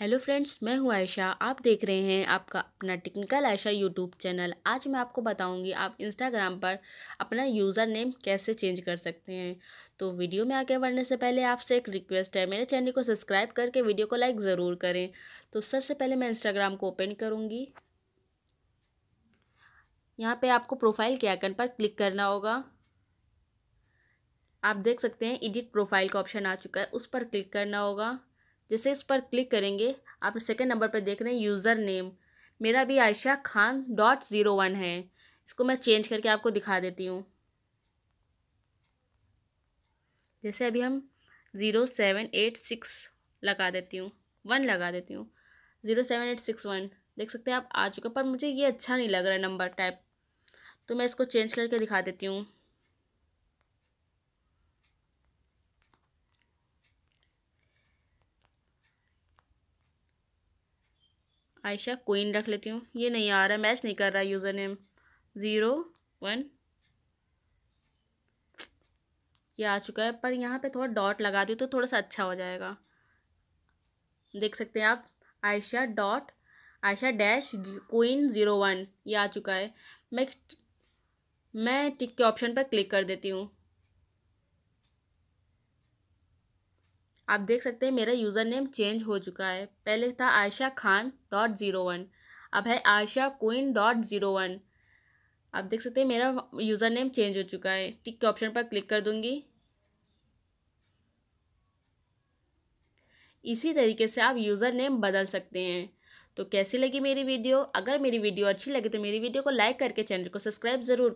hello friends मैं हूं आयशा आप देख रहे हैं आपका अपना टेक्निकल आयशा यूट्यूब चैनल आज मैं आपको बताऊंगी आप इंस्टाग्राम पर अपना यूज़र नेम कैसे चेंज कर सकते हैं तो वीडियो में आगे बढ़ने से पहले आपसे एक रिक्वेस्ट है मेरे चैनल को सब्सक्राइब करके वीडियो को लाइक ज़रूर करें तो सबसे पहले मैं इंस्टाग्राम को ओपन करूँगी यहाँ पर आपको प्रोफाइल के आइकन पर क्लिक करना होगा आप देख सकते हैं एडिट प्रोफाइल का ऑप्शन आ चुका है उस पर क्लिक करना होगा जैसे इस पर क्लिक करेंगे आप सेकेंड नंबर पर देख रहे हैं यूज़र नेम मेरा भी Ayesha Khan dot zero one है इसको मैं चेंज करके आपको दिखा देती हूँ जैसे अभी हम ज़ीरो सेवन एट सिक्स लगा देती हूँ वन लगा देती हूँ zero seven eight six one देख सकते हैं आप आ चुके पर मुझे ये अच्छा नहीं लग रहा नंबर टाइप तो मैं इसको चेंज करके दिखा देती हूँ आयशा क्वीन रख लेती हूँ ये नहीं आ रहा मैच नहीं कर रहा यूज़र नेम ज़ीरो वन ये आ चुका है पर यहाँ पे थोड़ा डॉट लगा दी तो थोड़ा सा अच्छा हो जाएगा देख सकते हैं आप Ayesha dot Ayesha dash queen zero one ये आ चुका है मैं मैं टिक के ऑप्शन पर क्लिक कर देती हूँ आप देख सकते हैं मेरा यूज़र नेम चेंज हो चुका है पहले था Ayesha Khan dot zero one अब है Ayesha coin dot zero one आप देख सकते हैं मेरा यूज़र नेम चेंज हो चुका है टिक के ऑप्शन पर क्लिक कर दूंगी इसी तरीके से आप यूज़र नेम बदल सकते हैं तो कैसी लगी मेरी वीडियो अगर मेरी वीडियो अच्छी लगी तो मेरी वीडियो को लाइक करके चैनल को सब्सक्राइब ज़रूर